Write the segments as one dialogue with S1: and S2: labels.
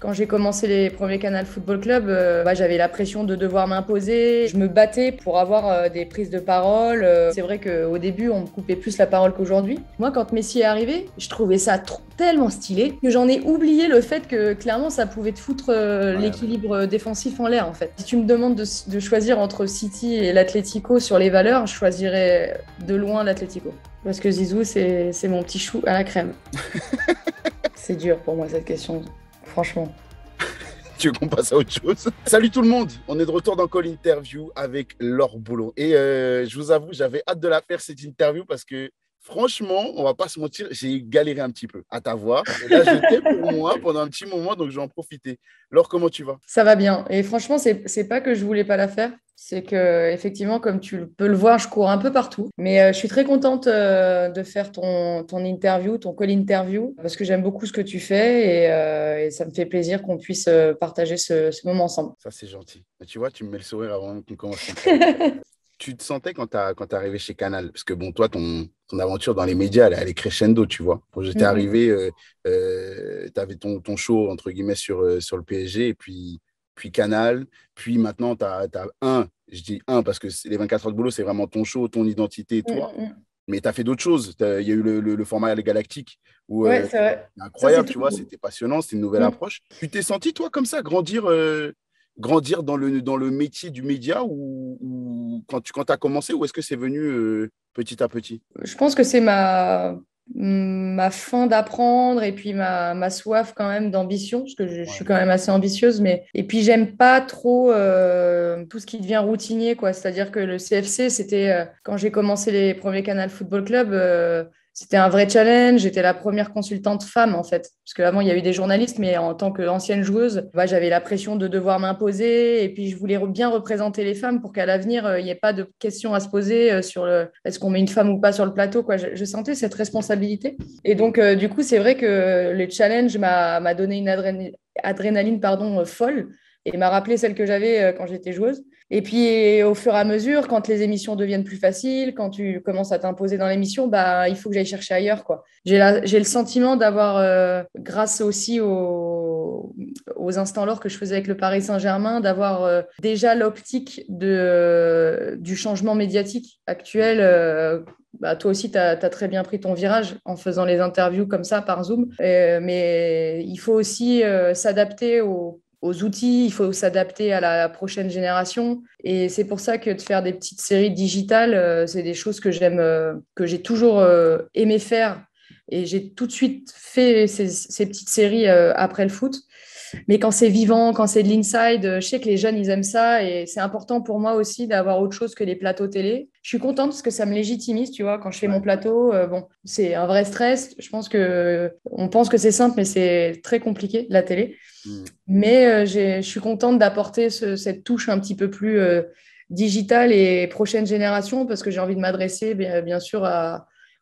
S1: Quand j'ai commencé les premiers Canal Football Club, euh, bah, j'avais la pression de devoir m'imposer. Je me battais pour avoir euh, des prises de parole. Euh. c'est vrai qu'au début, on me coupait plus la parole qu'aujourd'hui. Moi, quand Messi est arrivé, je trouvais ça tellement stylé que j'en ai oublié le fait que clairement, ça pouvait te foutre l'équilibre défensif en l'air, en fait. Si tu me demandes de, de choisir entre City et l'Atlético sur les valeurs, je choisirais de loin l'Atlético. Parce que Zizou, c'est mon petit chou à la crème. c'est dur pour moi, cette question franchement.
S2: tu veux qu'on passe à autre chose Salut tout le monde, on est de retour dans Call Interview avec Laure Boulot. Et euh, je vous avoue, j'avais hâte de la faire cette interview parce que franchement, on va pas se mentir, j'ai galéré un petit peu à t'avoir. Là, j'étais pour moi pendant un petit moment, donc je vais en profiter. Laure, comment tu vas
S1: Ça va bien. Et franchement, c'est, c'est pas que je voulais pas la faire, c'est que effectivement, comme tu peux le voir, je cours un peu partout. Mais euh, je suis très contente euh, de faire ton, interview, ton call interview, parce que j'aime beaucoup ce que tu fais et, euh, ça me fait plaisir qu'on puisse partager ce, moment ensemble. Ça, c'est gentil.
S2: tu vois, tu me mets le sourire avant qu'on commence. tu te sentais quand tu es arrivé chez Canal Parce que bon, toi, ton, aventure dans les médias, elle, est crescendo, tu vois. Quand j'étais mhm. arrivé, tu avais ton, ton show, entre guillemets, sur, sur le PSG et puis puis Canal, puis maintenant, tu as, un, je dis un parce que les 24 heures de boulot, c'est vraiment ton show, ton identité, mm, toi. Mm. Mais tu as fait d'autres choses. Il y a eu le, format Galactique, où ouais, euh, incroyable, tu vois, c'était passionnant, c'était une nouvelle mm. approche. Tu t'es senti, toi, comme ça, grandir, euh, grandir dans, le, dans le métier du média ou, quand tu quand as commencé, ou est-ce que c'est venu euh, petit à petit
S1: Je pense que c'est ma ma faim d'apprendre et puis ma, soif quand même d'ambition, parce que je, suis quand même assez ambitieuse. Mais... Et puis j'aime pas trop euh, tout ce qui devient routinier, quoi. C'est-à-dire que le CFC, c'était euh, quand j'ai commencé les premiers Canal Football Club, euh, c'était un vrai challenge. J'étais la première consultante femme, en fait. Parce qu'avant, il y a eu des journalistes, mais en tant qu'ancienne joueuse, bah, j'avais la pression de devoir m'imposer. Et puis, je voulais bien représenter les femmes pour qu'à l'avenir, euh, il n'y ait pas de questions à se poser euh, sur est-ce qu'on met une femme ou pas sur le plateau. Quoi. Je, sentais cette responsabilité. Et donc, euh, du coup, c'est vrai que le challenge m'a donné une adrénaline, adrénaline pardon, folle et m'a rappelé celle que j'avais quand j'étais joueuse. Et puis, au fur et à mesure, quand les émissions deviennent plus faciles, quand tu commences à t'imposer dans l'émission, bah, il faut que j'aille chercher ailleurs. Quoi. J'ai, le sentiment d'avoir, euh, grâce aussi aux, instants lors que je faisais avec le Paris Saint-Germain, d'avoir euh, déjà l'optique de, euh, du changement médiatique actuel. Bah, toi aussi, tu as, très bien pris ton virage en faisant les interviews comme ça par Zoom. mais il faut aussi s'adapter aux aux outils, il faut s'adapter à la prochaine génération. Et c'est pour ça que de faire des petites séries digitales, euh, c'est des choses que j'aime, euh, que j'ai toujours euh, aimé faire. Et j'ai tout de suite fait ces, ces petites séries après le foot. Mais quand c'est vivant, quand c'est de l'inside, euh, je sais que les jeunes, ils aiment ça. Et c'est important pour moi aussi d'avoir autre chose que les plateaux télé. Je suis contente parce que ça me légitimise, tu vois. Quand je fais mon plateau, euh, bon, c'est un vrai stress. Je pense que on pense que c'est simple, mais c'est très compliqué, la télé. Hmm. Mais euh, je suis contente d'apporter cette touche un petit peu plus digitale et prochaine génération parce que j'ai envie de m'adresser, bien, sûr,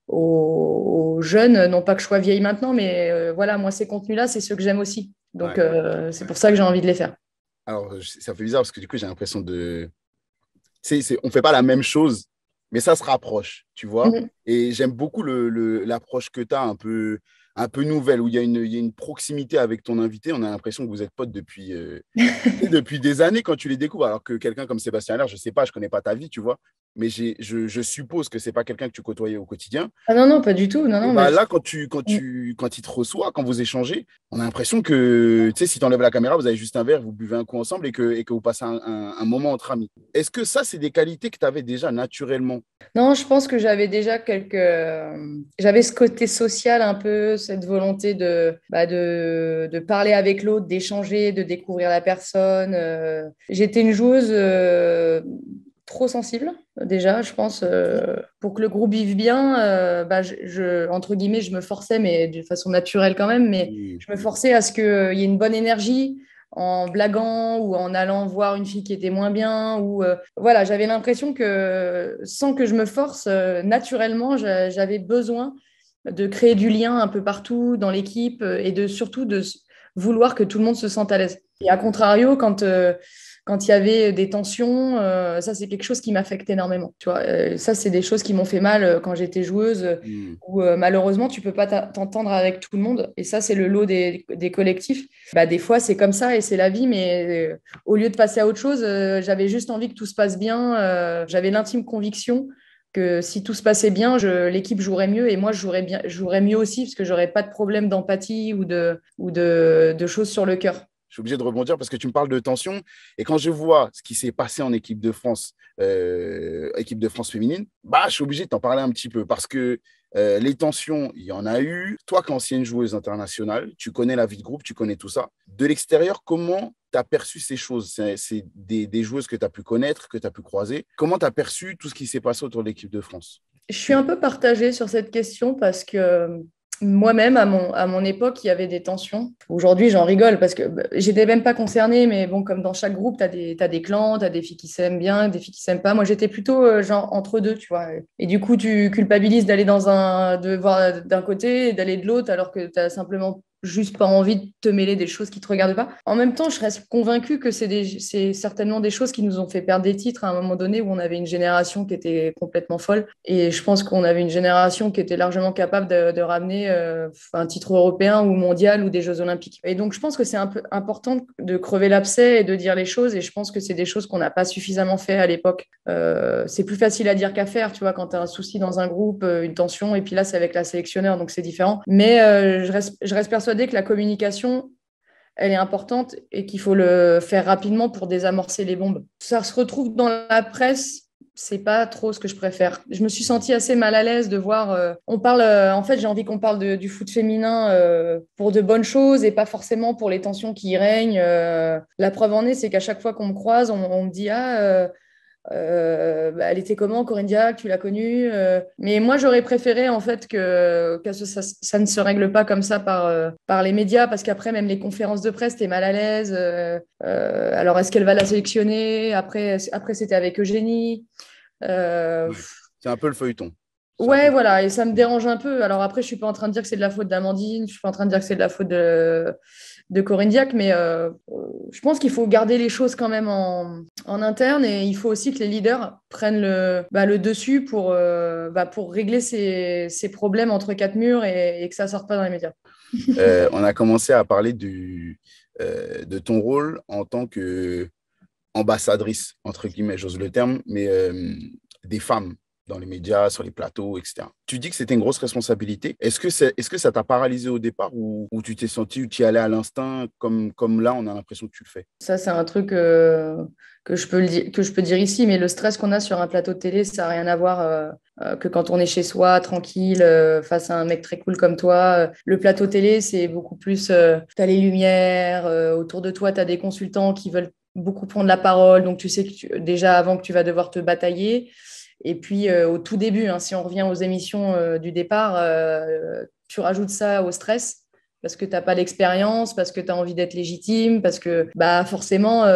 S1: aux, jeunes, non pas que je sois vieille maintenant, mais voilà, moi, ces contenus-là, c'est ceux que j'aime aussi. Donc, euh, c'est pour ça que j'ai envie de les faire.
S2: Alors, ça fait bizarre parce que du coup, j'ai l'impression de. On ne fait pas la même chose, mais ça se rapproche, tu vois. Mhm. Et j'aime beaucoup l'approche le, que tu as un peu, un peu nouvelle, où il y, a une proximité avec ton invité. On a l'impression que vous êtes potes depuis, euh, depuis des années quand tu les découvres. Alors que quelqu'un comme Sébastien Allaire, je ne sais pas, je ne connais pas ta vie, tu vois mais je, suppose que c'est pas quelqu'un que tu côtoyais au quotidien.
S1: Ah non, non, pas du tout. Non, non, bah Là,
S2: quand, tu, quand, mm. tu, quand il te reçoit, quand vous échangez, on a l'impression que, tu sais, si tu enlèves la caméra, vous avez juste un verre, vous buvez un coup ensemble et que, et que vous passez un, moment entre amis. Est-ce que ça, c'est des qualités que tu avais déjà naturellement
S1: Non, je pense que j'avais déjà quelques... Euh, j'avais ce côté social un peu, cette volonté de, bah, de, de, parler avec l'autre, d'échanger, de découvrir la personne. Euh. J'étais une joueuse... Euh, trop sensible déjà je pense euh, pour que le groupe vive bien euh, bah, je, entre guillemets je me forçais mais de façon naturelle quand même mais je me forçais à ce qu'il y ait une bonne énergie en blaguant ou en allant voir une fille qui était moins bien ou euh, voilà j'avais l'impression que sans que je me force naturellement j'avais besoin de créer du lien un peu partout dans l'équipe et de surtout de vouloir que tout le monde se sente à l'aise et à contrario quand quand il y avait euh, des tensions, euh, ça c'est quelque chose qui m'affecte énormément. Tu vois, euh, ça c'est des choses qui m'ont fait mal quand j'étais joueuse, hmm. où malheureusement tu peux pas t'entendre avec tout le monde. Et ça c'est le lot des, collectifs. Bah, des fois c'est comme ça et c'est la vie, mais au lieu de passer à autre chose, j'avais juste envie que tout se passe bien. j'avais l'intime conviction que si tout se passait bien, l'équipe jouerait mieux et moi je jouerais, bien, je jouerais mieux aussi parce que j'aurais pas de problème d'empathie ou, de, ou de choses sur le cœur
S2: je suis obligé de rebondir parce que tu me parles de tension. Et quand je vois ce qui s'est passé en équipe de France, euh, équipe de France féminine, bah, je suis obligé de t'en parler un petit peu parce que euh, les tensions, il y en a eu. Toi, qu'ancienne joueuse internationale, tu connais la vie de groupe, tu connais tout ça. De l'extérieur, comment tu as perçu ces choses C'est des, des, joueuses que tu as pu connaître, que tu as pu croiser. Comment tu as perçu tout ce qui s'est passé autour de l'équipe de France
S1: Je suis un peu partagée sur cette question parce que moi-même, à mon, à mon époque, il y avait des tensions. Aujourd'hui, j'en rigole parce que bah, j'étais même pas concernée, mais bon, comme dans chaque groupe, tu as, des, des clans, tu as des filles qui s'aiment bien, des filles qui s'aiment pas. Moi, j'étais plutôt euh, genre entre deux, tu vois. Et du coup, tu culpabilises d'aller dans un, de voir d'un côté et d'aller de l'autre alors que tu as simplement juste pas envie de te mêler des choses qui te regardent pas. En même temps, je reste convaincue que c'est certainement des choses qui nous ont fait perdre des titres à un moment donné où on avait une génération qui était complètement folle. Et je pense qu'on avait une génération qui était largement capable de, ramener euh, un titre européen ou mondial ou des Jeux olympiques. Et donc, je pense que c'est un peu important de crever l'abcès et de dire les choses. Et je pense que c'est des choses qu'on n'a pas suffisamment fait à l'époque. Euh, c'est plus facile à dire qu'à faire, tu vois, quand tu as un souci dans un groupe, euh, une tension, et puis là, c'est avec la sélectionneur, donc c'est différent. Mais je reste, je reste que la communication, elle est importante et qu'il faut le faire rapidement pour désamorcer les bombes. Ça se retrouve dans la presse. C'est pas trop ce que je préfère. Je me suis sentie assez mal à l'aise de voir. Euh, on parle, euh, en fait, j'ai envie qu'on parle du foot féminin euh, pour de bonnes choses et pas forcément pour les tensions qui y règnent. la preuve en est, c'est qu'à chaque fois qu'on me croise, on, on me dit ah euh, bah, elle était comment, Corinne Tu l'as connue euh, Mais moi, j'aurais préféré en fait que, ça, ne se règle pas comme ça euh, par, les médias, parce qu'après, même les conférences de presse, t'es mal à l'aise. alors, est-ce qu'elle va la sélectionner Après, après c'était avec Eugénie. C'est
S2: un peu le feuilleton.
S1: Ouais, voilà, et ça me dérange un peu. Alors après, je suis pas en train de dire que c'est de la faute d'Amandine, je suis pas en train de dire que c'est de la faute de, de Corinne mais euh, je pense qu'il faut garder les choses quand même en, interne et il faut aussi que les leaders prennent le, bah, le dessus pour, euh, bah, pour régler ces, problèmes entre quatre murs et, que ça sorte pas dans les médias.
S2: Euh, on a commencé à parler de ton rôle en tant qu'ambassadrice, entre guillemets, j'ose le terme, mais des femmes dans les médias, sur les plateaux, etc. Tu dis que c'était une grosse responsabilité. Est-ce que, est, que ça t'a paralysé au départ ou, tu t'es senti tu y allais à l'instinct comme, comme là, on a l'impression que tu le fais
S1: Ça, c'est un truc euh, que, je peux que je peux dire ici, mais le stress qu'on a sur un plateau de télé, ça n'a rien à voir euh, euh, que quand on est chez soi, tranquille, face à un mec très cool comme toi. Le plateau télé, c'est beaucoup plus, tu as les lumières, autour de toi, tu as des consultants qui veulent beaucoup prendre la parole, donc tu sais que déjà avant que tu vas devoir te batailler. Et puis euh, au tout début, hein, si on revient aux émissions euh, du départ, euh, tu rajoutes ça au stress parce que tu n'as pas l'expérience, parce que tu as envie d'être légitime, parce que bah, forcément,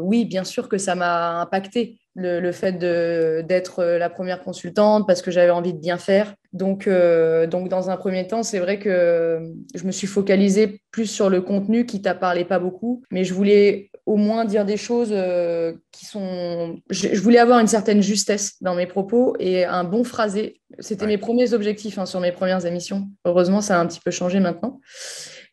S1: oui, bien sûr que ça m'a impacté le, le fait d'être la première consultante, parce que j'avais envie de bien faire. Donc, donc dans un premier temps, c'est vrai que je me suis focalisée plus sur le contenu qui t'a parlé pas beaucoup, mais je voulais au moins dire des choses euh, qui sont. Je, voulais avoir une certaine justesse dans mes propos et un bon phrasé. C'était mes premiers objectifs hein, sur mes premières émissions. Heureusement, ça a un petit peu changé maintenant.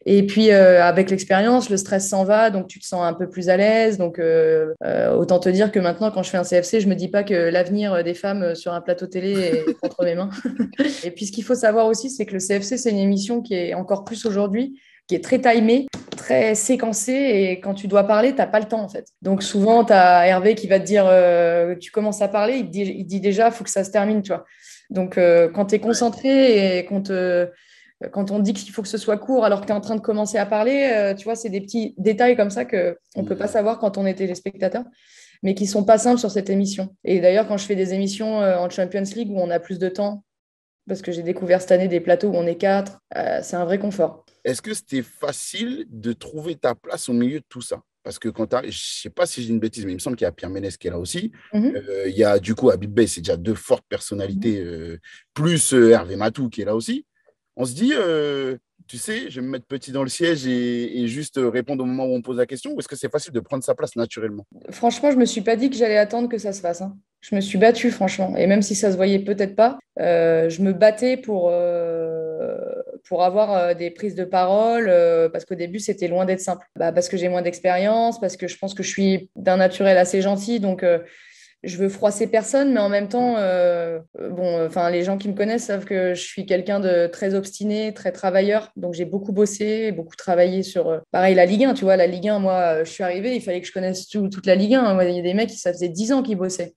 S1: Et puis, euh, avec l'expérience, le stress s'en va, donc tu te sens un peu plus à l'aise. Donc, euh, autant te dire que maintenant, quand je fais un CFC, je me dis pas que l'avenir des femmes sur un plateau télé est entre mes mains. et puis, ce qu'il faut savoir aussi, c'est que le CFC, c'est une émission qui est encore plus aujourd'hui qui est très timé, très séquencé. Et quand tu dois parler, tu n'as pas le temps, en fait. Donc, souvent, tu as Hervé qui va te dire euh, Tu commences à parler, il dit, déjà, il faut que ça se termine, tu vois. Donc, euh, quand tu es concentré et qu'on te quand on dit qu'il faut que ce soit court alors que tu es en train de commencer à parler, euh, tu vois, c'est des petits détails comme ça qu'on ne peut pas savoir quand on est téléspectateur, mais qui sont pas simples sur cette émission. Et d'ailleurs, quand je fais des émissions en Champions League où on a plus de temps, parce que j'ai découvert cette année des plateaux où on est quatre, c'est un vrai confort.
S2: Est-ce que c'était facile de trouver ta place au milieu de tout ça Parce que quand tu je ne sais pas si j'ai une bêtise, mais il me semble qu'il y a Pierre Ménès qui est là aussi. Mhm. Euh, il y a du coup Abib Bey, c'est déjà deux fortes personnalités, mhm. euh, plus euh, Hervé Matou qui est là aussi. On se dit, tu sais, je vais me mettre petit dans le siège et, juste répondre au moment où on pose la question Ou est-ce que c'est facile de prendre sa place naturellement
S1: Franchement, je ne me suis pas dit que j'allais attendre que ça se fasse. Hein. Je me suis battue, franchement. Et même si ça se voyait peut-être pas, je me battais pour pour avoir euh, des prises de parole, euh, parce qu'au début, c'était loin d'être simple. Bah, parce que j'ai moins d'expérience, parce que je pense que je suis d'un naturel assez gentil, donc euh, je veux froisser personne, mais en même temps, bon, enfin, les gens qui me connaissent savent que je suis quelqu'un de très obstiné, très travailleur. Donc, j'ai beaucoup bossé, beaucoup travaillé sur, pareil, la Ligue 1. Tu vois, la Ligue 1, moi, je suis arrivé il fallait que je connaisse tout, toute la Ligue 1. Hein. Il y a des mecs, ça faisait 10 ans qu'ils bossaient.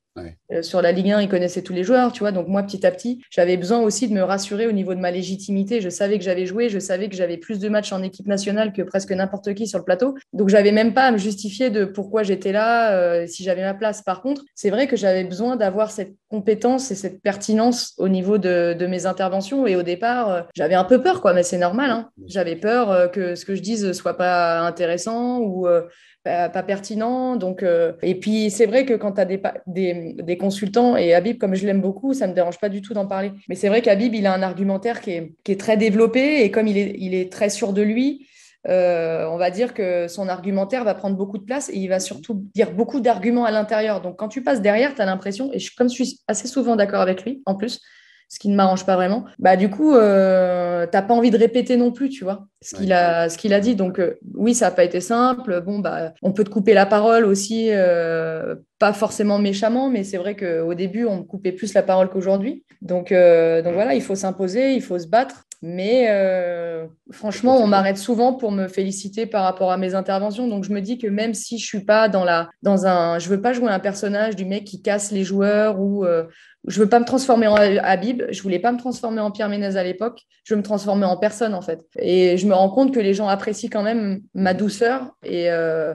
S1: Euh, sur la Ligue 1, ils connaissaient tous les joueurs, tu vois. Donc moi, petit à petit, j'avais besoin aussi de me rassurer au niveau de ma légitimité. Je savais que j'avais joué, je savais que j'avais plus de matchs en équipe nationale que presque n'importe qui sur le plateau. Donc j'avais même pas à me justifier de pourquoi j'étais là, euh, si j'avais ma place. Par contre, c'est vrai que j'avais besoin d'avoir cette compétence et cette pertinence au niveau de, mes interventions. Et au départ, euh, j'avais un peu peur, quoi, mais c'est normal. Hein. J'avais peur euh, que ce que je dise soit pas intéressant ou euh, pas, pertinent. Donc, Et puis, c'est vrai que quand tu as des, consultants, et Habib, comme je l'aime beaucoup, ça ne me dérange pas du tout d'en parler. Mais c'est vrai qu'Habib, il a un argumentaire qui est, très développé et comme il est très sûr de lui, euh, on va dire que son argumentaire va prendre beaucoup de place et il va mhm. surtout dire beaucoup d'arguments à l'intérieur. Donc quand tu passes derrière, tu as l'impression, et je, comme je suis assez souvent d'accord avec lui en plus, ce qui ne m'arrange pas vraiment, bah du coup, euh, t'as pas envie de répéter non plus, tu vois, ce qu'il a, ce qu'il a dit. Donc euh, oui, ça n'a pas été simple. Bon, bah, on peut te couper la parole aussi, euh, pas forcément méchamment, mais c'est vrai qu'au début, on me coupait plus la parole qu'aujourd'hui. Donc, donc voilà, il faut s'imposer, il faut se battre. Mais euh, franchement, on m'arrête souvent pour me féliciter par rapport à mes interventions. Donc je me dis que même si je suis pas dans la dans un, je veux pas jouer un personnage du mec qui casse les joueurs ou je euh, je veux pas me transformer en Habib. Je voulais pas me transformer en Pierre Ménez à l'époque. Je veux me transformer en personne en fait. Et je me rends compte que les gens apprécient quand même ma mm. douceur. Et il euh,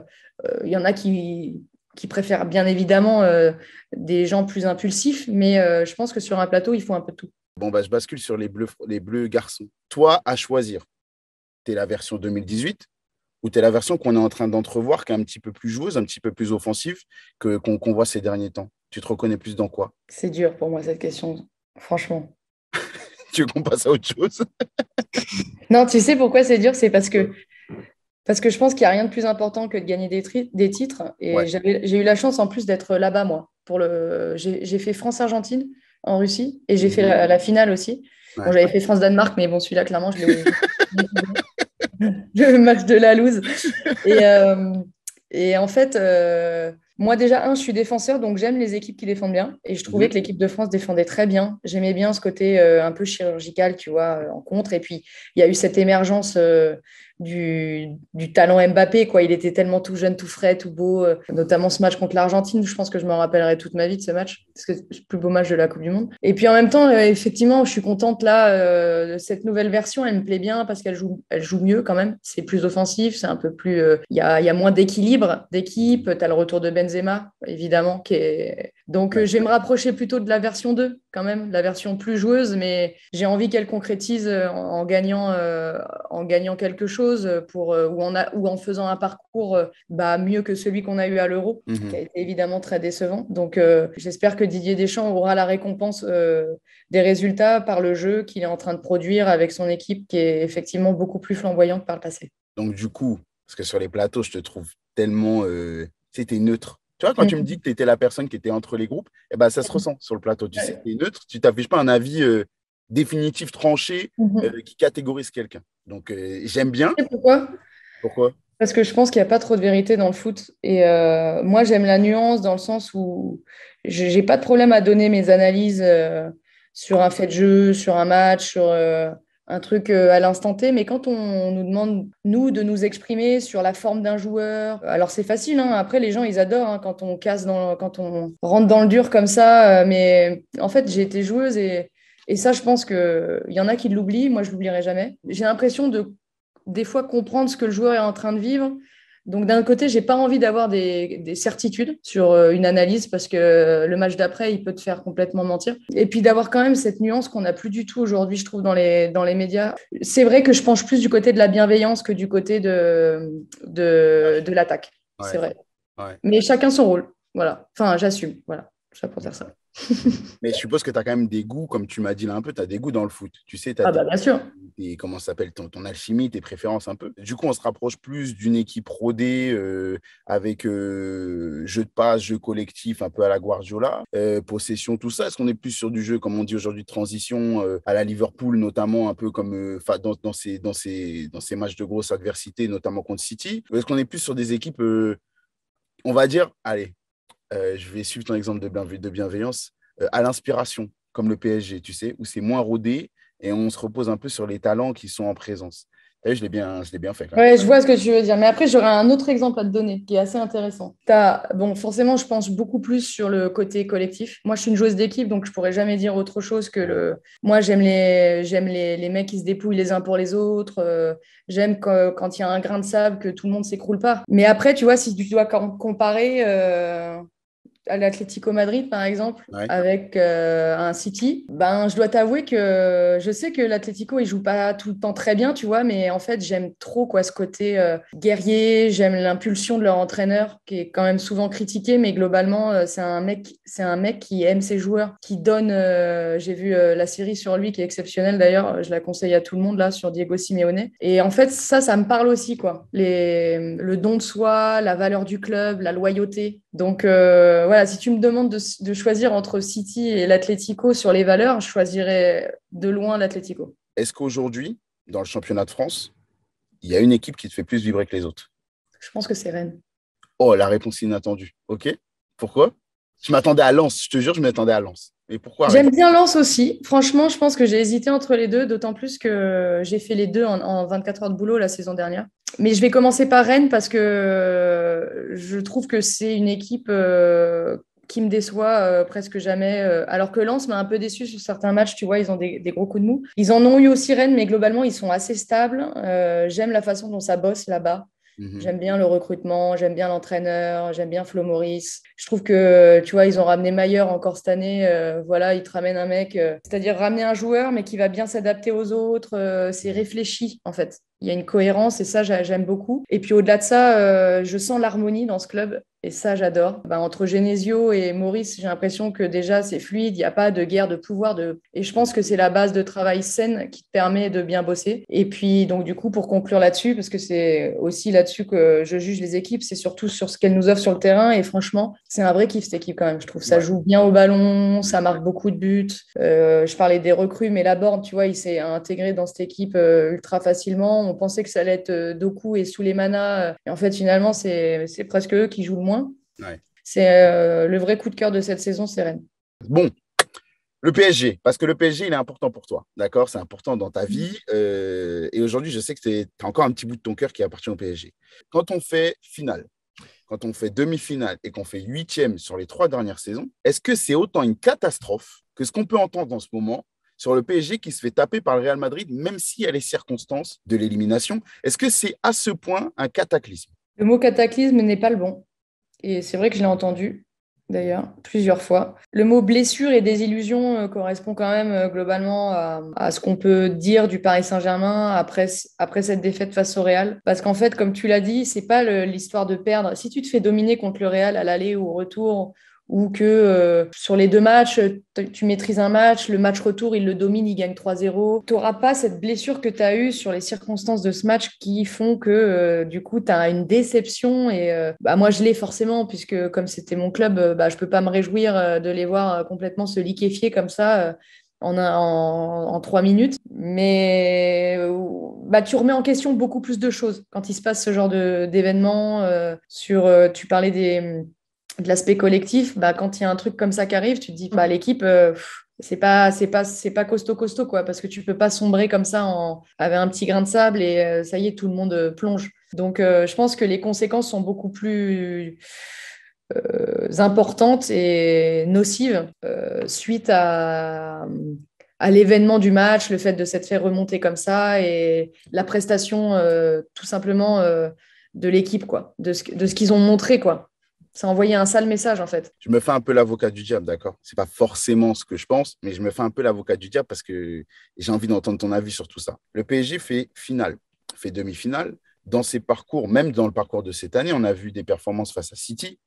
S1: y en a qui qui préfèrent bien évidemment des gens plus impulsifs. Mais je pense que sur un plateau, il faut un peu de tout.
S2: Bon, bah, je bascule sur les bleus, les bleus garçons. Toi, à choisir, t'es la version 2018 ou t'es la version qu'on est en train d'entrevoir, qui est un petit peu plus joueuse, un petit peu plus offensive que, qu'on, voit ces derniers temps Tu te reconnais plus dans quoi
S1: C'est dur pour moi, cette question, franchement.
S2: tu veux qu'on passe à autre chose
S1: Non, tu sais pourquoi c'est dur C'est parce que, parce que je pense qu'il n'y a rien de plus important que de gagner des, titres. Et j'ai eu la chance en plus d'être là-bas, moi. j'ai fait France-Argentine en Russie et j'ai fait mhm. la, finale aussi. j'avais fait France-Danemark, mais bon, celui-là, clairement, je l'ai Le match de la loose. Et, euh, en fait, euh, moi, déjà, un, je suis défenseur, donc j'aime les équipes qui défendent bien. Et je trouvais mhm. que l'équipe de France défendait très bien. J'aimais bien ce côté euh, un peu chirurgical, tu vois, en contre. Et puis, il y a eu cette émergence du, du, talent Mbappé. Quoi. Il était tellement tout jeune, tout frais, tout beau, euh, notamment ce match contre l'Argentine, je pense que je m'en rappellerai toute ma vie de ce match, parce que c'est le plus beau match de la Coupe du Monde. Et puis en même temps, euh, effectivement, je suis contente là, euh, de cette nouvelle version, elle me plaît bien parce qu'elle joue, elle joue mieux quand même. C'est plus offensif, c'est un peu plus. Il y, a, y, a, moins d'équilibre d'équipe. Tu as le retour de Benzema, évidemment, qui est. Donc je vais me rapprocher plutôt de la version 2, quand même, la version plus joueuse, mais j'ai envie qu'elle concrétise en gagnant, en gagnant quelque chose pour, euh, où, on a, en faisant un parcours euh, bah, mieux que celui qu'on a eu à l'Euro, qui mhm. a été évidemment très décevant. Donc euh, j'espère que Didier Deschamps aura la récompense des résultats par le jeu qu'il est en train de produire avec son équipe qui est effectivement beaucoup plus flamboyante que par le passé.
S2: Donc du coup, parce que sur les plateaux, je te trouve tellement... c'était neutre. Tu vois, quand tu me mhm. dis que tu étais la personne qui était entre les groupes, et eh ben, ça se ressent sur le plateau. Tu sais, tu es neutre, tu t'affiches pas un avis définitif, tranché, mhm. euh, qui catégorise quelqu'un. Donc euh, j'aime bien. pourquoi Pourquoi
S1: Parce que je pense qu'il n'y a pas trop de vérité dans le foot. Et euh, moi, j'aime la nuance dans le sens où j'ai pas de problème à donner mes analyses sur un fait de jeu, sur un match, sur un truc à l'instant T, mais quand on nous demande, nous, de nous exprimer sur la forme d'un joueur, alors c'est facile, hein. après les gens, ils adorent hein, quand on casse, dans, quand on rentre dans le dur comme ça, mais en fait, j'ai été joueuse et et ça, je pense qu'il y en a qui l'oublient, moi je l'oublierai jamais. J'ai l'impression de des fois comprendre ce que le joueur est en train de vivre. Donc d'un côté, j'ai pas envie d'avoir des, certitudes sur euh, une analyse parce que le match d'après, il peut te faire complètement mentir. Et puis d'avoir quand même cette nuance qu'on n'a plus du tout aujourd'hui, je trouve, dans les, dans les médias. C'est vrai que je penche plus du côté de la bienveillance que du côté de, de, l'attaque. C'est vrai. Mais chacun son rôle. Voilà. Enfin, j'assume. Voilà. Ça pour dire ça.
S2: Mais je suppose que tu as quand même des goûts, comme tu m'as dit là un peu, tu as des goûts dans le foot. Tu sais, tu as ah bah, bien sûr. Et comment s'appelle ton, ton, alchimie, tes préférences un peu. Du coup, on se rapproche plus d'une équipe rodée euh, avec euh, jeu de passe, jeu collectif, un peu à la Guardiola, euh, possession, tout ça. Est-ce qu'on est plus sur du jeu, comme on dit aujourd'hui, transition à la Liverpool, notamment un peu comme dans, dans, ces, dans, ces, dans ces matchs de grosse adversité, notamment contre City Ou Est-ce qu'on est plus sur des équipes, on va dire, allez, euh, je vais suivre ton exemple de, de bienveillance, euh, à l'inspiration, comme le PSG, tu sais, où c'est moins rodé et on se repose un peu sur les talents qui sont en présence. Et je l'ai bien, bien fait. Ouais, je vois
S1: ce que tu veux dire. Mais après, j'aurais un autre exemple à te donner qui est assez intéressant. As, bon, forcément, je pense beaucoup plus sur le côté collectif. Moi, je suis une joueuse d'équipe, donc je pourrais jamais dire autre chose que le. Moi, j'aime les, j'aime les, les, mecs qui se dépouillent les uns pour les autres. Euh, j'aime quand il y a un grain de sable que tout le monde s'écroule pas. Mais après, tu vois, si tu dois comparer à l'Atlético Madrid, par exemple, avec euh, un City, ben, je dois t'avouer que je sais que l'Atlético, il joue pas tout le temps très bien, tu vois, mais en fait, j'aime trop quoi, ce côté euh, guerrier, j'aime l'impulsion de leur entraîneur, qui est quand même souvent critiqué, mais globalement, euh, c'est un, mec, c'est un mec qui aime ses joueurs, qui donne. j'ai vu la série sur lui qui est exceptionnelle d'ailleurs, je la conseille à tout le monde là, sur Diego Simeone. Et en fait, ça, ça me parle aussi, quoi. Les, le don de soi, la valeur du club, la loyauté. Donc euh, voilà, si tu me demandes de, choisir entre City et l'Atlético sur les valeurs, je choisirais de loin l'Atlético.
S2: Est-ce qu'aujourd'hui, dans le championnat de France, il y a une équipe qui te fait plus vibrer que les autres
S1: Je pense que c'est Rennes.
S2: Oh, la réponse inattendue. OK. Pourquoi Je m'attendais à Lens, je te jure, je m'attendais à Lens. Mais pourquoi J'aime
S1: bien Lens aussi. Franchement, je pense que j'ai hésité entre les deux, d'autant plus que j'ai fait les deux en 24 heures de boulot la saison dernière mais je vais commencer par Rennes parce que euh, je trouve que c'est une équipe euh, qui me déçoit euh, presque jamais. alors que Lens m'a un peu déçu sur certains matchs, tu vois, ils ont des, des, gros coups de mou. Ils en ont eu aussi Rennes, mais globalement, ils sont assez stables. J'aime la façon dont ça bosse là-bas. Mm-hmm. J'aime bien le recrutement, j'aime bien l'entraîneur, j'aime bien Flo Maurice. Je trouve que, tu vois, ils ont ramené Mailleur encore cette année. Euh, voilà, ils te ramènent un mec, euh, c'est-à-dire ramener un joueur, mais qui va bien s'adapter aux autres. Euh, c'est mm-hmm. réfléchi, en fait. Il y a une cohérence et ça, j'aime beaucoup. Et puis au-delà de ça, je sens l'harmonie dans ce club. Et ça, j'adore. Bah, entre Genesio et Maurice, j'ai l'impression que déjà, c'est fluide, il n'y a pas de guerre de pouvoir. De... Et je pense que c'est la base de travail saine qui te permet de bien bosser. Et puis, donc, du coup, pour conclure là-dessus, parce que c'est aussi là-dessus que je juge les équipes, c'est surtout sur ce qu'elles nous offrent sur le terrain. Et franchement, c'est un vrai kiff, cette équipe, quand même. Je trouve ça joue bien au ballon, ça marque beaucoup de buts. Euh, je parlais des recrues, mais la borne, tu vois, il s'est intégré dans cette équipe euh, ultra facilement. On pensait que ça allait être euh, Doku et Souleymana. Et en fait, finalement, c'est presque eux qui jouent le moins c'est euh, le vrai coup de cœur de cette saison, sereine
S2: Bon, le PSG, parce que le PSG, il est important pour toi, d'accord C'est important dans ta vie. Euh, et aujourd'hui, je sais que tu as encore un petit bout de ton cœur qui appartient au PSG. Quand on fait finale, quand on fait demi-finale et qu'on fait huitième sur les trois dernières saisons, est-ce que c'est autant une catastrophe que ce qu'on peut entendre en ce moment sur le PSG qui se fait taper par le Real Madrid, même si y a les circonstances de l'élimination Est-ce que c'est à ce point un cataclysme
S1: Le mot cataclysme n'est pas le bon. Et c'est vrai que je l'ai entendu, d'ailleurs, plusieurs fois. Le mot blessure et désillusion euh, correspond quand même euh, globalement à, ce qu'on peut dire du Paris Saint-Germain après, après cette défaite face au Real. Parce qu'en fait, comme tu l'as dit, c'est pas l'histoire de perdre. Si tu te fais dominer contre le Real à l'aller ou au retour, ou que euh, sur les deux matchs, tu maîtrises un match, le match retour, il le domine, il gagne 3-0. Tu n'auras pas cette blessure que tu as eue sur les circonstances de ce match qui font que euh, du coup, tu as une déception. Et euh, bah, moi, je l'ai forcément, puisque comme c'était mon club, bah, je ne peux pas me réjouir de les voir complètement se liquéfier comme ça. En, en, trois minutes. Mais bah, tu remets en question beaucoup plus de choses quand il se passe ce genre d'événement. sur, tu parlais des, de l'aspect collectif, bah, quand il y a un truc comme ça qui arrive, tu te dis, bah, mm. l'équipe, euh, c'est pas, c'est pas, c'est pas costaud, costaud, quoi, parce que tu peux pas sombrer comme ça en, avec un petit grain de sable et euh, ça y est, tout le monde euh, plonge. Donc, je pense que les conséquences sont beaucoup plus importantes et nocives suite à, à l'événement du match, le fait de s'être fait remonter comme ça et la prestation, tout simplement, de l'équipe, quoi, de ce, de ce qu'ils ont montré, quoi a envoyer un sale message en fait.
S2: Je me fais un peu l'avocat du diable, d'accord C'est pas forcément ce que je pense, mais je me fais un peu l'avocat du diable parce que j'ai envie d'entendre ton avis sur tout ça. Le PSG fait finale, fait demi-finale. Dans ses parcours, même dans le parcours de cette année, on a vu des performances face à City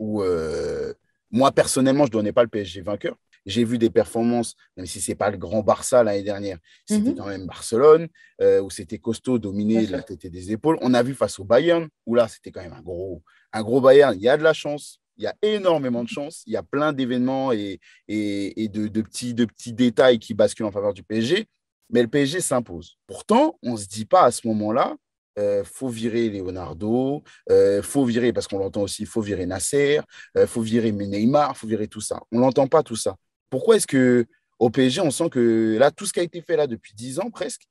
S2: où euh, moi personnellement, je ne donnais pas le PSG vainqueur. J'ai vu des performances, même si ce n'est pas le grand Barça l'année dernière, c'était mhm. quand même Barcelone, euh, où c'était costaud, dominé, la tête et des épaules. On a vu face au Bayern, où là, c'était quand même un gros, un gros Bayern, il y a de la chance. Il y a énormément de chance. Il y a plein d'événements et, et, de, petits, de petits détails qui basculent en faveur du PSG. Mais le PSG s'impose. Pourtant, on ne se dit pas à ce moment-là, il euh, faut virer Leonardo, Il euh, faut virer, parce qu'on l'entend aussi, faut virer Nasser, Il euh, faut virer Neymar, faut virer tout ça. On l'entend pas tout ça. Pourquoi est-ce que au PSG, on sent que là, tout ce qui a été fait là depuis dix ans presque,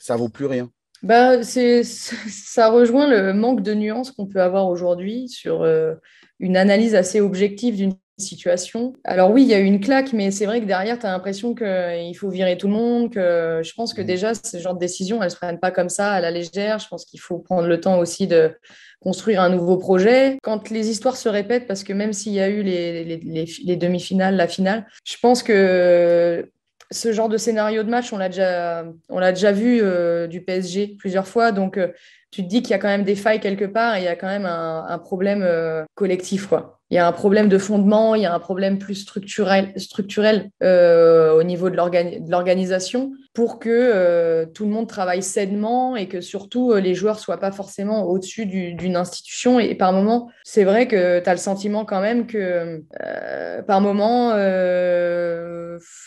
S2: ça vaut plus rien
S1: bah, c'est, ça rejoint le manque de nuances qu'on peut avoir aujourd'hui sur euh, une analyse assez objective d'une situation. Alors oui, il y a eu une claque, mais c'est vrai que derrière, tu as l'impression qu'il euh, faut virer tout le monde, que euh, je pense que mmh. déjà, ce genre de décision, elle ne se prenne pas comme ça à la légère. Je pense qu'il faut prendre le temps aussi de construire un nouveau projet. Quand les histoires se répètent, parce que même s'il y a eu les, les, les demi-finales, la finale, je pense que ce genre de scénario de match, on l'a déjà, on l'a déjà vu euh, du PSG plusieurs fois. Donc, euh, tu te dis qu'il y a quand même des failles quelque part et il y a quand même un, problème euh, collectif. Quoi. Il y a un problème de fondement, il y a un problème plus structurel, structurel au niveau de, l'organisation pour que euh, tout le monde travaille sainement et que surtout euh, les joueurs soient pas forcément au-dessus d'une institution. Et, par moment, c'est vrai que tu as le sentiment quand même que euh, par moment,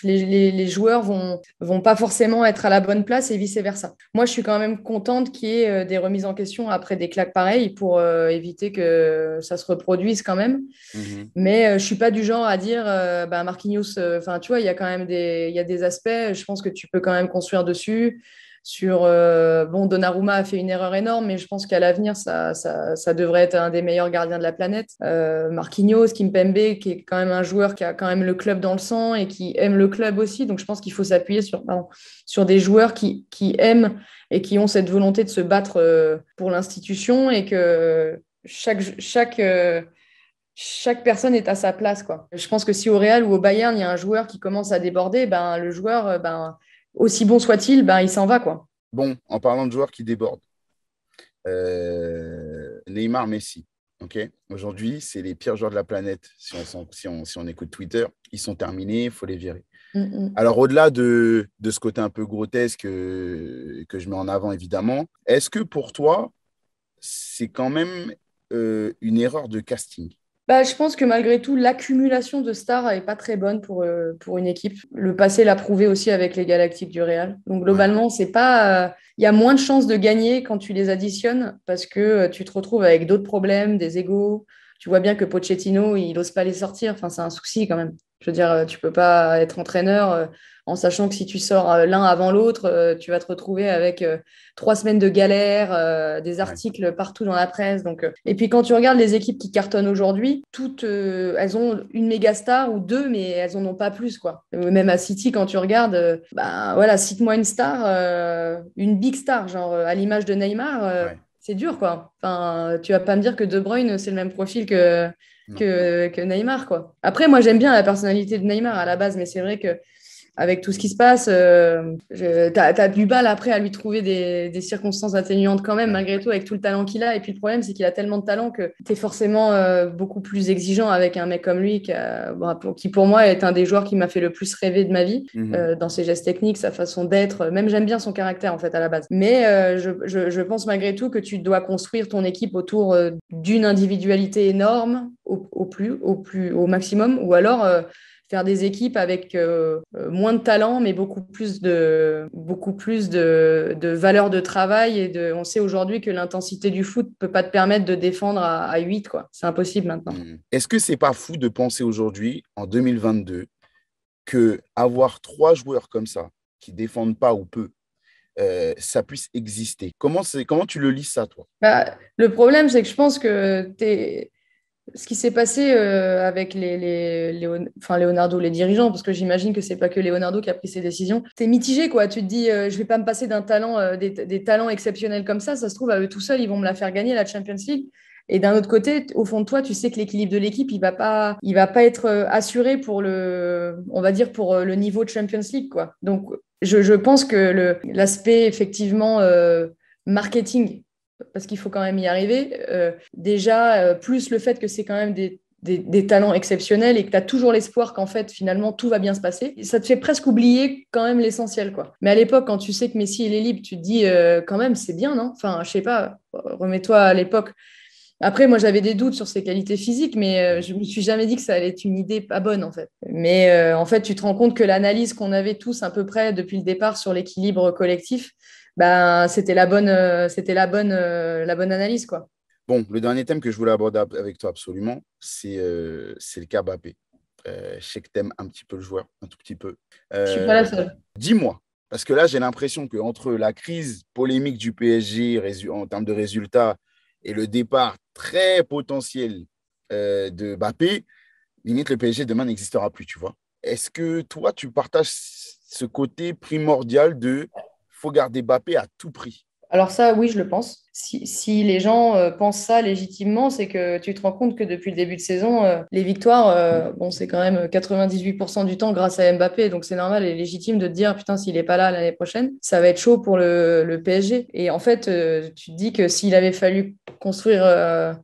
S1: les, joueurs vont, vont pas forcément être à la bonne place et vice-versa. Moi, je suis quand même contente qu'il y ait des remises en question après des claques pareilles pour éviter que ça se reproduise quand même. Mhm. Mais je suis pas du genre à dire, bah, Marquinhos, enfin, tu vois, il y a quand même des, y a des aspects, je pense que tu peux quand même construire dessus. Sur euh, bon, Donnarumma a fait une erreur énorme, mais je pense qu'à l'avenir, ça, ça, devrait être un des meilleurs gardiens de la planète. Euh, Marquinhos, Kimpembe, qui est quand même un joueur qui a quand même le club dans le sang et qui aime le club aussi. Donc je pense qu'il faut s'appuyer sur, sur des joueurs qui, aiment et qui ont cette volonté de se battre euh, pour l'institution et que chaque, chaque euh, chaque personne est à sa place. Quoi. Je pense que si au Real ou au Bayern, il y a un joueur qui commence à déborder, ben, le joueur, ben, aussi bon soit-il, ben, il s'en va. quoi.
S2: Bon, en parlant de joueurs qui débordent, euh, Neymar Messi. ok Aujourd'hui, c'est les pires joueurs de la planète. Si on, si on, écoute Twitter, ils sont terminés, il faut les virer. Mm, mm. Alors, au-delà de, ce côté un peu grotesque euh, que je mets en avant, évidemment, est-ce que pour toi, c'est quand même euh, une erreur de casting
S1: bah, je pense que malgré tout, l'accumulation de stars n'est pas très bonne pour, euh, pour une équipe. Le passé l'a prouvé aussi avec les Galactiques du Real. Donc globalement, c'est pas, euh, il y a moins de chances de gagner quand tu les additionnes parce que euh, tu te retrouves avec d'autres problèmes, des égaux. Tu vois bien que Pochettino, il n'ose pas les sortir. Enfin, c'est un souci quand même. Je veux dire, euh, tu ne peux pas être entraîneur euh, en sachant que si tu sors euh, l'un avant l'autre, tu vas te retrouver avec trois semaines de galère, des articles partout dans la presse. Donc, et puis quand tu regardes les équipes qui cartonnent aujourd'hui, toutes, elles ont une méga star ou deux, mais elles n'en ont pas plus, quoi. Même à City, quand tu regardes, bah, voilà, cite-moi une star, une big star, genre à l'image de Neymar. c'est dur, quoi. Enfin, tu vas pas me dire que De Bruyne, c'est le même profil que, que, que Neymar. Quoi. Après, moi, j'aime bien la personnalité de Neymar à la base, mais c'est vrai que avec tout ce qui se passe, euh, tu as, du bal après à lui trouver des, des, circonstances atténuantes quand même, malgré tout, avec tout le talent qu'il a. Et puis le problème, c'est qu'il a tellement de talent que tu es forcément euh, beaucoup plus exigeant avec un mec comme lui, qui, qui pour moi est un des joueurs qui m'a fait le plus rêver de ma vie, mhm. euh, dans ses gestes techniques, sa façon d'être. Même j'aime bien son caractère en fait à la base. Mais euh, je, je, je, pense malgré tout que tu dois construire ton équipe autour d'une individualité énorme au, au, plus, au, plus, au maximum, ou alors des équipes avec euh, euh, moins de talent, mais beaucoup plus de, beaucoup plus de, valeur de travail. Et de, on sait aujourd'hui que l'intensité du foot ne peut pas te permettre de défendre à, à 8. C'est impossible maintenant. Hmm.
S2: Est-ce que c'est pas fou de penser aujourd'hui, en 2022, que avoir trois joueurs comme ça, qui défendent pas ou peu, euh, ça puisse exister. Comment, comment tu le lis ça, toi
S1: bah, Le problème, c'est que je pense que tu es ce qui s'est passé euh, avec les, les, enfin, Leonardo, les dirigeants, parce que j'imagine que c'est pas que Leonardo qui a pris ces décisions. T'es mitigé, quoi. Tu te dis, je euh, je vais pas me passer d'un talent, euh, des, talents exceptionnels comme ça. Ça se trouve, à eux tout seuls, ils vont me la faire gagner la Champions League. Et d'un autre côté, au fond de toi, tu sais que l'équilibre de l'équipe, il va pas, il va pas être assuré pour le, on va dire pour le niveau de Champions League, quoi. Donc, je, je pense que l'aspect effectivement marketing parce qu'il faut quand même y arriver. Euh, déjà, euh, plus le fait que c'est quand même des, talents exceptionnels et que tu as toujours l'espoir qu'en fait, finalement, tout va bien se passer. ça te fait presque oublier quand même l'essentiel. quoi. Mais à l'époque, quand tu sais que Messi, il est libre, tu te dis euh, quand même, c'est bien, non Enfin, je sais pas, remets-toi à l'époque. Après, moi, j'avais des doutes sur ses qualités physiques, mais je ne me suis jamais dit que ça allait être une idée pas bonne, en fait. Mais en fait, tu te rends compte que l'analyse qu'on avait tous à peu près depuis le départ sur l'équilibre collectif, ben, c'était la bonne, euh, c'était la bonne, euh, la bonne analyse. Quoi.
S2: Bon, le dernier thème que je voulais aborder avec toi absolument, c'est euh, le cas Bappé. je sais que t'aimes un petit peu le joueur, un tout petit peu. je suis pas la seule. Dis-moi, parce que là, j'ai l'impression qu'entre la crise polémique du PSG en termes de résultats et le départ très potentiel de Bappé, limite le PSG demain n'existera plus, tu vois. Est-ce que toi, tu partages ce côté primordial de garder
S1: Mbappé à tout prix. Alors ça, oui, je le pense. Si, les gens euh, pensent ça légitimement, c'est que tu te rends compte que depuis le début de saison, euh, les victoires, euh, bon, c'est quand même 98% du temps grâce à Mbappé. Donc c'est normal et légitime de te dire, putain, s'il n'est pas là l'année prochaine, ça va être chaud pour le, PSG. Et en fait, tu te dis que s'il avait fallu construire un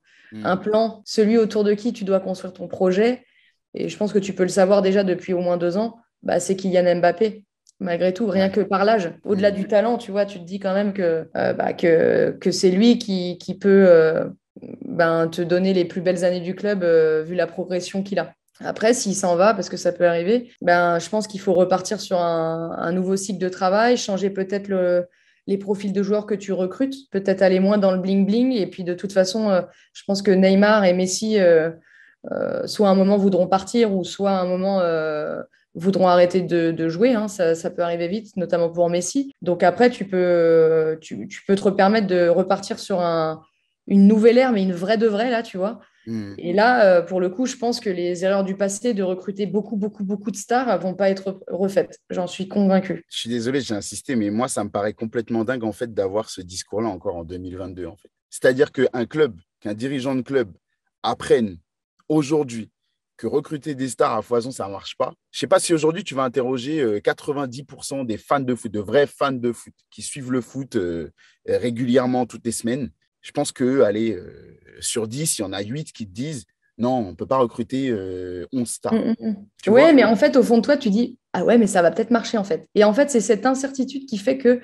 S1: hmm. plan, celui autour de qui tu dois construire ton projet, et je pense que tu peux le savoir déjà depuis au moins deux ans, c'est bah, c'est Kylian Mbappé malgré tout, rien que par l'âge. Au-delà mm. du talent, tu vois, tu te dis quand même que, euh, bah, que, c'est lui qui, peut euh, ben, te donner les plus belles années du club euh, vu la progression qu'il a. Après, s'il s'en va, parce que ça peut arriver, ben, je pense qu'il faut repartir sur un, nouveau cycle de travail, changer peut-être les profils de joueurs que tu recrutes, peut-être aller moins dans le bling-bling. Et puis, de toute façon, je pense que Neymar et Messi, soit à un moment voudront partir, ou soit à un moment voudront arrêter de, jouer. Hein. ça, peut arriver vite, notamment pour Messi. Donc après, tu peux, tu, peux te permettre de repartir sur un, une nouvelle ère, mais une vraie de vraie, là, tu vois. Hmm. Et là, euh, pour le coup, je pense que les erreurs du passé de recruter beaucoup, beaucoup, beaucoup de stars vont pas être refaites. J'en suis convaincu.
S2: Je suis désolé, j'ai insisté, mais moi, ça me paraît complètement dingue en fait d'avoir ce discours-là encore en 2022. En fait. C'est-à-dire qu'un club, qu'un dirigeant de club apprenne aujourd'hui recruter des stars à foison, ça ne marche pas. Je ne sais pas si aujourd'hui tu vas interroger 90% euh, des fans de foot, de vrais fans de foot, qui suivent le foot euh, régulièrement toutes les semaines. Je pense que, allez, euh, sur 10, il y en a 8 qui te disent non, on ne peut pas recruter 11 stars. Mm,
S1: mm, mm. ouais mais en fait, au fond de toi, tu dis Ah ouais, mais ça va peut-être marcher en fait. Et en fait, c'est cette incertitude qui fait que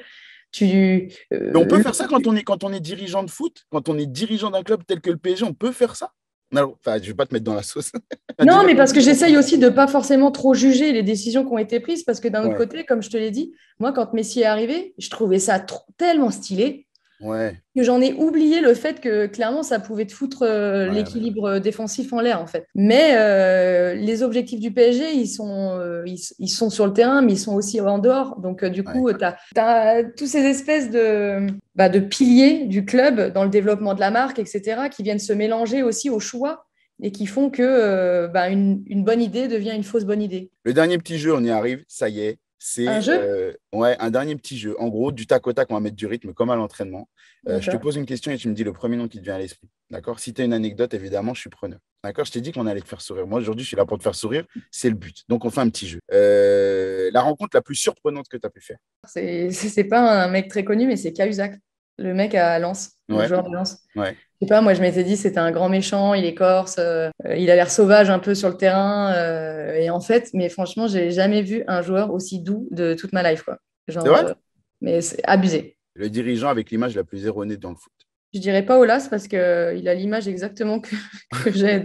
S1: tu. on peut faire
S2: ça quand on, est, quand on est dirigeant de foot, quand on est dirigeant d'un club tel que le PSG, on peut faire ça. Non, enfin, je vais pas te mettre dans la sauce.
S1: non, mais parce que j'essaye aussi de pas forcément trop juger les décisions qui ont été prises, parce que d'un autre côté, comme je te l'ai dit, moi, quand Messi est arrivé, je trouvais ça tellement stylé.
S2: Que
S1: j'en ai oublié le fait que clairement ça pouvait te foutre euh, l'équilibre euh, défensif en l'air en fait. Mais euh, les objectifs du PSG, ils sont, ils, sont sur le terrain, mais ils sont aussi en dehors. Donc du coup, tu as, tous toutes ces espèces de, bah, de piliers du club dans le développement de la marque, etc., qui viennent se mélanger aussi au choix et qui font que bah, une, bonne idée devient une fausse bonne idée.
S2: Le dernier petit jeu, on y arrive, ça y est, c'est un, euh, ouais, un dernier petit jeu. En gros, du tac au tac, on va mettre du rythme comme à l'entraînement. Euh, je te pose une question et tu me dis le premier nom qui te vient à l'esprit. D'accord Si tu as une anecdote, évidemment, je suis preneur. D'accord Je t'ai dit qu'on allait te faire sourire. Moi, aujourd'hui, je suis là pour te faire sourire. C'est le but. Donc, on fait un petit jeu. Euh, la rencontre la plus surprenante que tu as pu faire
S1: C'est pas un mec très connu, mais c'est Cahuzac, le mec à Lens, le joueur de Lens. Ouais. Je sais pas, moi je m'étais dit c'était un grand méchant, il est corse, euh, il a l'air sauvage un peu sur le terrain. Euh, et en fait, mais franchement, j'ai jamais vu un joueur aussi doux de toute ma life. Quoi. vrai euh, mais c'est abusé.
S2: Le dirigeant avec l'image la plus erronée dans le foot.
S1: Je dirais pas Olas parce qu'il a l'image exactement que, j'ai.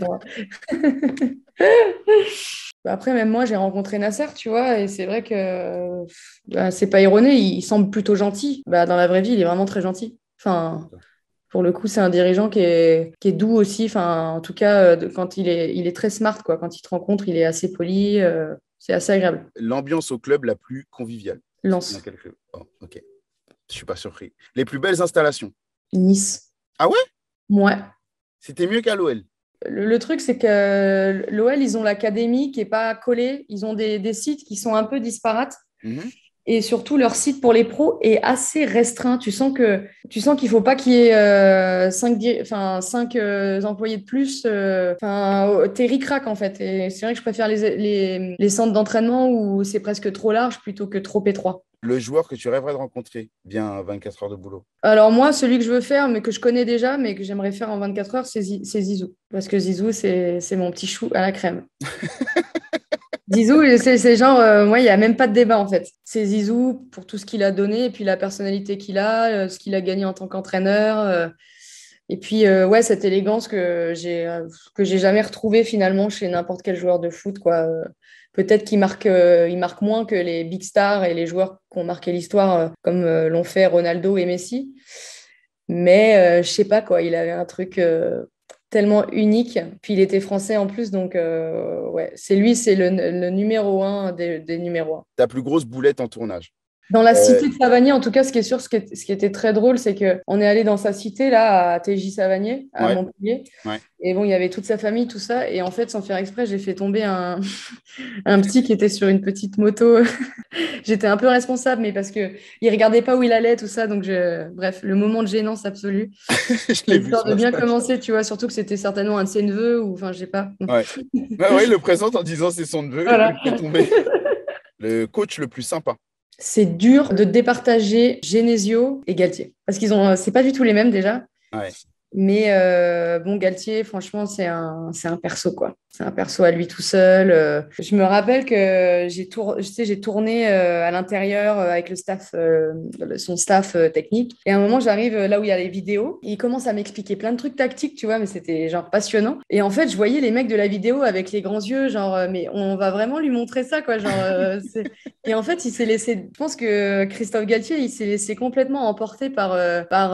S1: Bah, après, même moi, j'ai rencontré Nasser, tu vois, et c'est vrai que bah, c'est pas erroné, il semble plutôt gentil. Bah, dans la vraie vie, il est vraiment très gentil. Enfin, pour le coup, c'est un dirigeant qui est, doux aussi. Enfin, en tout cas, euh, quand il est, il est très smart, Quand il te rencontre, il est assez poli. Euh, c'est assez agréable.
S2: L'ambiance au club la plus conviviale. Lance. Je ne oh, Je suis pas surpris. Les plus belles installations.
S1: Nice.
S2: Ah ouais. Ouais. C'était mieux qu'à l'OL.
S1: Le, truc, c'est que l'OL, ils ont l'académie qui n'est pas collée. Ils ont des, sites qui sont un peu disparates. Mhm et surtout leur site pour les pros est assez restreint. Tu sens que tu sens qu'il faut pas qu'il y ait euh, 5, enfin, 5 euh, employés de plus. Euh, enfin, t'es ricrac en fait. Et c'est vrai que je préfère les, les centres d'entraînement où c'est presque trop large plutôt que trop étroit
S2: le joueur que tu rêverais de rencontrer bien 24 heures de boulot
S1: Alors moi, celui que je veux faire, mais que je connais déjà, mais que j'aimerais faire en 24 heures, c'est Zizou. Parce que Zizou, c'est mon petit chou à la crème. Zizou, c'est genre, euh, moi, il n'y a même pas de débat en fait. C'est Zizou pour tout ce qu'il a donné, et puis la personnalité qu'il a, euh, ce qu'il a gagné en tant qu'entraîneur. Euh, et puis, euh, ouais, cette élégance que j'ai euh, que jamais retrouvée finalement chez n'importe quel joueur de foot, quoi. Euh, peut-être qu'il marque, marque moins que les big stars et les joueurs qui ont marqué l'histoire, comme l'ont fait Ronaldo et Messi. Mais je sais pas quoi, il avait un truc tellement unique. Puis il était français en plus, donc ouais, c'est lui, c'est le, numéro un des, des numéros
S2: Ta plus grosse boulette en tournage
S1: dans la euh, cité de Savanier, en tout cas, ce qui est sûr, ce qui, était très drôle, c'est qu'on est allé dans sa cité, là, à TJ Savanier, à Montpellier. Et bon, il y avait toute sa famille, tout ça. Et en fait, sans faire exprès, j'ai fait tomber un... petit qui était sur une petite moto. J'étais un peu responsable, mais parce qu'il ne regardait pas où il allait, tout ça. Donc, je... bref, le moment de gênance absolue. je l'ai de bien commencer, tu vois, surtout que c'était certainement un de ses neveux, ou enfin, je sais pas.
S2: Oui, bah, il le présente en disant c'est son neveu. Voilà. il est tombé. le coach le plus sympa
S1: c'est dur de départager Genesio et Galtier. Parce qu'ils ont, euh, c'est pas du tout les mêmes déjà. Mais euh, bon, Galtier, franchement, c'est un, un perso, quoi. C'est un perso à lui tout seul. Euh. je me rappelle que j'ai, tour... j'ai tourné euh, à l'intérieur avec le staff, son staff technique. Et à un moment, j'arrive là où il y a les vidéos. il commence à m'expliquer plein de trucs tactiques, tu vois, mais c'était genre passionnant. Et en fait, je voyais les mecs de la vidéo avec les grands yeux, genre, mais on va vraiment lui montrer ça, quoi. Genre, et en fait, il s'est laissé. Je pense que Christophe Galtier, il s'est laissé complètement emporter par, par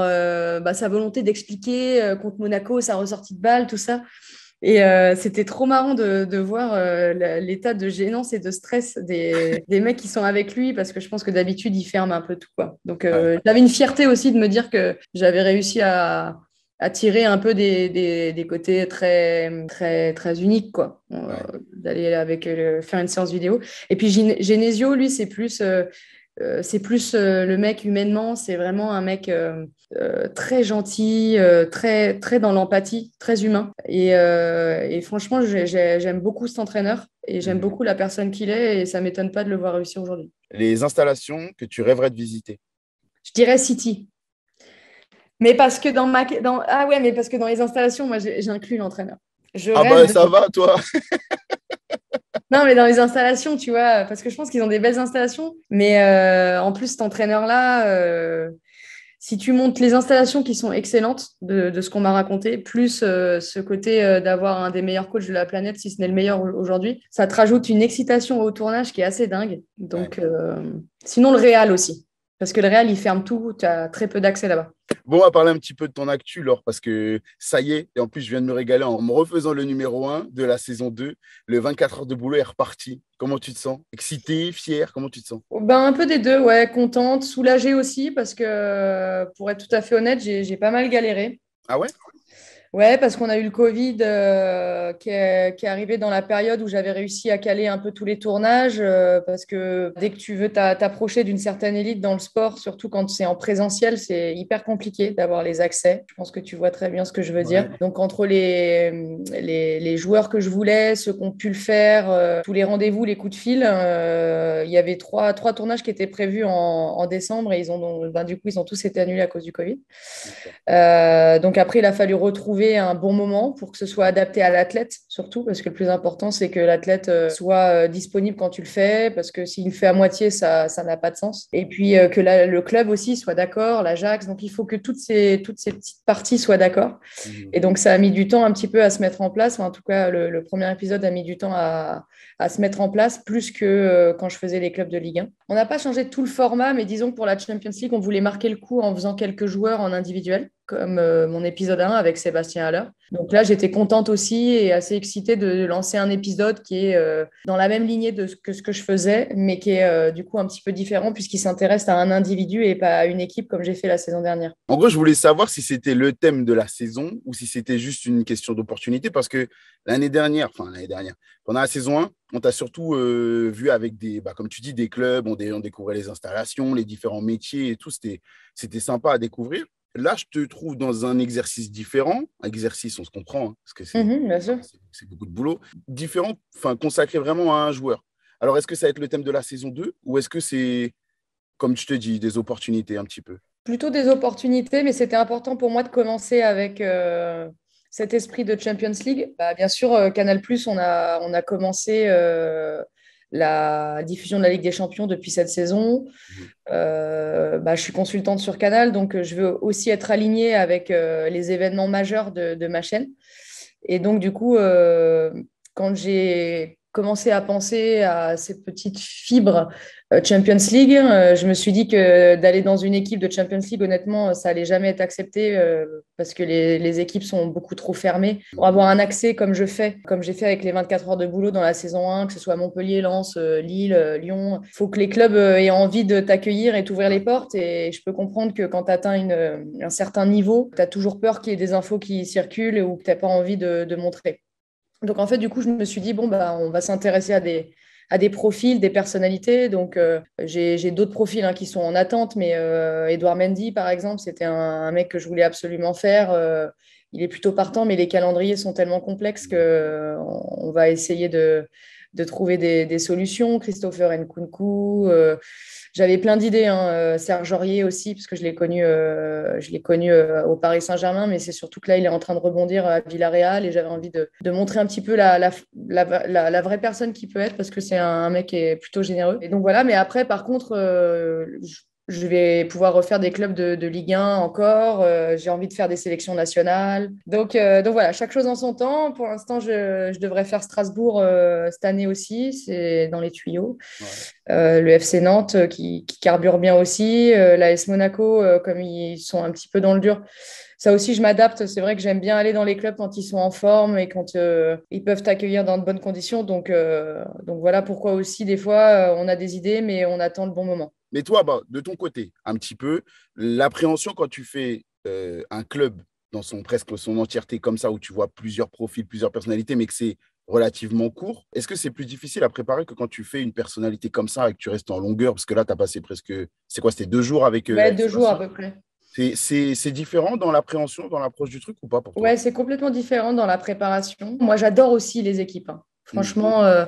S1: bah, sa volonté d'expliquer euh, contre Monaco, sa ressortie de balle, tout ça. Et euh, c'était trop marrant de, voir euh, l'état de gênance et de stress des, mecs qui sont avec lui parce que je pense que d'habitude, il ferme un peu tout. Quoi. Donc, j'avais une fierté aussi de me dire que j'avais réussi à, tirer un peu des, côtés très, très, très uniques, quoi. D'aller avec faire une séance vidéo. Et puis, Genesio, lui, c'est plus, c'est plus le mec humainement, c'est vraiment un mec. Euh, très gentil, euh, très, très dans l'empathie, très humain. Et, euh, franchement, j'aime beaucoup cet entraîneur et j'aime mhm. beaucoup la personne qu'il est et ça m'étonne pas de le voir réussir aujourd'hui.
S2: Les installations que tu rêverais de visiter
S1: Je dirais City. Mais parce que dans ma dans... ah ouais mais parce que dans les installations moi j'inclus l'entraîneur. Ah bah ça va toi. non mais dans les installations tu vois parce que je pense qu'ils ont des belles installations mais en plus cet entraîneur là si tu montes les installations qui sont excellentes de, ce qu'on m'a raconté, plus euh, ce côté euh, d'avoir un des meilleurs coachs de la planète, si ce n'est le meilleur aujourd'hui, ça te rajoute une excitation au tournage qui est assez dingue. Donc, euh, sinon le réel aussi. Parce que le Real, il ferme tout, tu as très peu d'accès là-bas.
S2: Bon, on va parler un petit peu de ton actu, Laure, parce que ça y est, et en plus, je viens de me régaler en me refaisant le numéro 1 de la saison 2. Le 24 heures de boulot est reparti. Comment tu te sens Excité, fière Comment tu te sens
S1: ben, Un peu des deux, ouais, contente, soulagée aussi, parce que pour être tout à fait honnête, j'ai pas mal galéré. Ah ouais oui, parce qu'on a eu le Covid euh, qui, est, arrivé dans la période où j'avais réussi à caler un peu tous les tournages, euh, parce que dès que tu veux t'approcher d'une certaine élite dans le sport, surtout quand c'est en présentiel, c'est hyper compliqué d'avoir les accès. Je pense que tu vois très bien ce que je veux dire. Donc entre les, les, joueurs que je voulais, ceux qui ont pu le faire, euh, tous les rendez-vous, les coups de fil, il y avait trois, trois tournages qui étaient prévus en, en décembre et ils ont, ben, du coup, ils ont tous été annulés à cause du Covid. donc après, il a fallu retrouver un bon moment pour que ce soit adapté à l'athlète, surtout, parce que le plus important, c'est que l'athlète euh, soit euh, disponible quand tu le fais, parce que s'il le fait à moitié, ça ça n'a pas de sens. Et puis euh, que le club aussi soit d'accord, l'Ajax. Donc, il faut que toutes ces, toutes ces petites parties soient d'accord. Mmh. Et donc, ça a mis du temps un petit peu à se mettre en place. en tout cas, le, premier épisode a mis du temps à, à se mettre en place, plus que quand je faisais les clubs de Ligue 1. On n'a pas changé tout le format, mais disons que pour la Champions League, on voulait marquer le coup en faisant quelques joueurs en individuel comme euh, mon épisode 1 avec Sébastien Haller. Donc là, j'étais contente aussi et assez excitée de lancer un épisode qui est euh, dans la même lignée de ce que, ce que je faisais, mais qui est euh, du coup un petit peu différent puisqu'il s'intéresse à un individu et pas à une équipe comme j'ai fait la saison dernière.
S2: En gros, je voulais savoir si c'était le thème de la saison ou si c'était juste une question d'opportunité parce que l'année dernière, enfin l'année dernière, pendant la saison 1, on t'a surtout vu avec des, bah, comme tu dis, des clubs, on, découvrait les installations, les différents métiers et tout. C'était sympa à découvrir là, je te trouve dans un exercice différent. un Exercice, on se comprend, hein, parce que mhm, c'est c'est beaucoup de boulot. Différent, enfin, consacré vraiment à un joueur. Alors, est-ce que ça va être le thème de la saison 2 ou est-ce que c'est, comme je te dis, des opportunités un petit peu
S1: Plutôt des opportunités, mais c'était important pour moi de commencer avec euh, cet esprit de Champions League. Bah, bien sûr, euh, Canal, on a, on a commencé. Euh, la diffusion de la Ligue des Champions depuis cette saison. Mmh. Euh, bah, je suis consultante sur Canal, donc euh, je veux aussi être alignée avec euh, les événements majeurs de, ma chaîne. Et donc, du coup, quand j'ai commencé à penser à ces petites fibres euh, Champions League, euh, je me suis dit que d'aller dans une équipe de Champions League, honnêtement, euh, ça allait jamais être accepté parce que les, équipes sont beaucoup trop fermées. Pour avoir un accès comme je fais, comme j'ai fait avec les 24 heures de boulot dans la saison 1, que ce soit Montpellier, Lens, Lille, Lyon, faut que les clubs aient envie de t'accueillir et d'ouvrir les portes. Et je peux comprendre que quand tu atteins un certain niveau, tu as toujours peur qu'il y ait des infos qui circulent ou que tu n'as pas envie de montrer. Donc en fait, du coup, je me suis dit, bon, bah, on va s'intéresser à des, à des profils, des personnalités. Donc, euh, j'ai d'autres profils hein, qui sont en attente, mais euh, Edouard Mendy, par exemple, c'était un, mec que je voulais absolument faire. Euh, il est plutôt partant, mais les calendriers sont tellement complexes que on va essayer de, de trouver des, solutions. Christopher Nkunku, euh, j'avais plein d'idées. Hein, euh, Serge Aurier aussi, parce que je l'ai connu, euh, je l'ai connu au Paris Saint-Germain, mais c'est surtout que là, il est en train de rebondir à Villarreal et j'avais envie de, montrer un petit peu la, vraie personne qui peut être, parce que c'est un, mec qui est plutôt généreux. Et donc voilà, mais après, par contre, je vais pouvoir refaire des clubs de, Ligue 1 encore. Euh, j'ai envie de faire des sélections nationales. Donc, euh, donc voilà, chaque chose en son temps. Pour l'instant, je, devrais faire Strasbourg euh, cette année aussi. C'est dans les tuyaux. le FC Nantes qui, carbure bien aussi. La S Monaco, comme ils sont un petit peu dans le dur. Ça aussi, je m'adapte. C'est vrai que j'aime bien aller dans les clubs quand ils sont en forme et quand ils peuvent t'accueillir dans de bonnes conditions. Donc, donc voilà pourquoi aussi, des fois, on a des idées, mais on attend le bon moment.
S2: Mais toi, bah, de ton côté, un petit peu, l'appréhension quand tu fais euh, un club dans son presque son entièreté comme ça, où tu vois plusieurs profils, plusieurs personnalités, mais que c'est relativement court, est-ce que c'est plus difficile à préparer que quand tu fais une personnalité comme ça et que tu restes en longueur Parce que là, tu as passé presque, c'est quoi, c'était deux jours avec... Euh, ouais, deux jours à peu près. C'est différent dans l'appréhension, dans l'approche du truc ou pas pour toi
S1: Ouais, c'est complètement différent dans la préparation. Moi, j'adore aussi les équipes. Hein. Franchement, euh,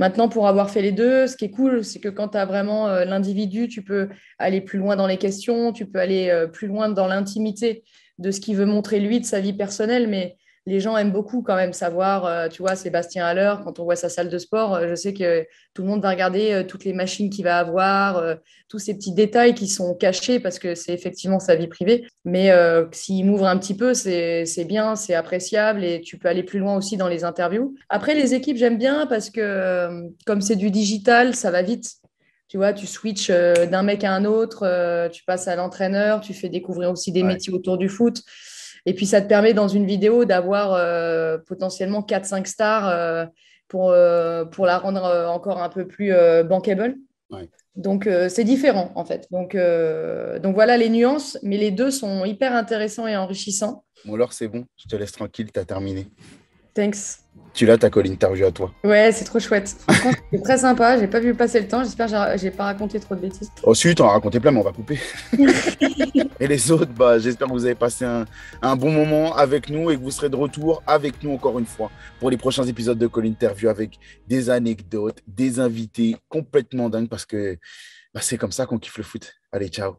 S1: Maintenant, pour avoir fait les deux, ce qui est cool, c'est que quand tu as vraiment euh, l'individu, tu peux aller plus loin dans les questions, tu peux aller euh, plus loin dans l'intimité de ce qu'il veut montrer lui, de sa vie personnelle, mais les gens aiment beaucoup quand même savoir, euh, tu vois, Sébastien à l'heure quand on voit sa salle de sport, euh, je sais que tout le monde va regarder euh, toutes les machines qu'il va avoir, tous ces petits détails qui sont cachés parce que c'est effectivement sa vie privée. Mais s'il m'ouvre un petit peu, c'est bien, c'est appréciable et tu peux aller plus loin aussi dans les interviews. Après, les équipes, j'aime bien parce que comme c'est du digital, ça va vite tu vois, tu switches d'un mec à un autre, tu passes à l'entraîneur, tu fais découvrir aussi des métiers autour du foot. Et puis ça te permet dans une vidéo d'avoir euh, potentiellement 4-5 stars euh, pour, euh, pour la rendre encore un peu plus bankable. Donc c'est différent en fait. Donc, donc voilà les nuances, mais les deux sont hyper intéressants et enrichissants.
S2: Bon alors c'est bon, je te laisse tranquille, tu as terminé. Thanks tu l'as ta call interview à toi.
S1: Ouais, c'est trop chouette. C'est très sympa. J'ai pas vu passer le temps. J'espère que j'ai pas raconté trop de bêtises.
S2: Ensuite, oh, on a raconté plein, mais on va couper. et les autres, bah, j'espère que vous avez passé un, bon moment avec nous et que vous serez de retour avec nous encore une fois pour les prochains épisodes de call Interview avec des anecdotes, des invités complètement dingues parce que bah, c'est comme ça qu'on kiffe le foot. Allez, ciao.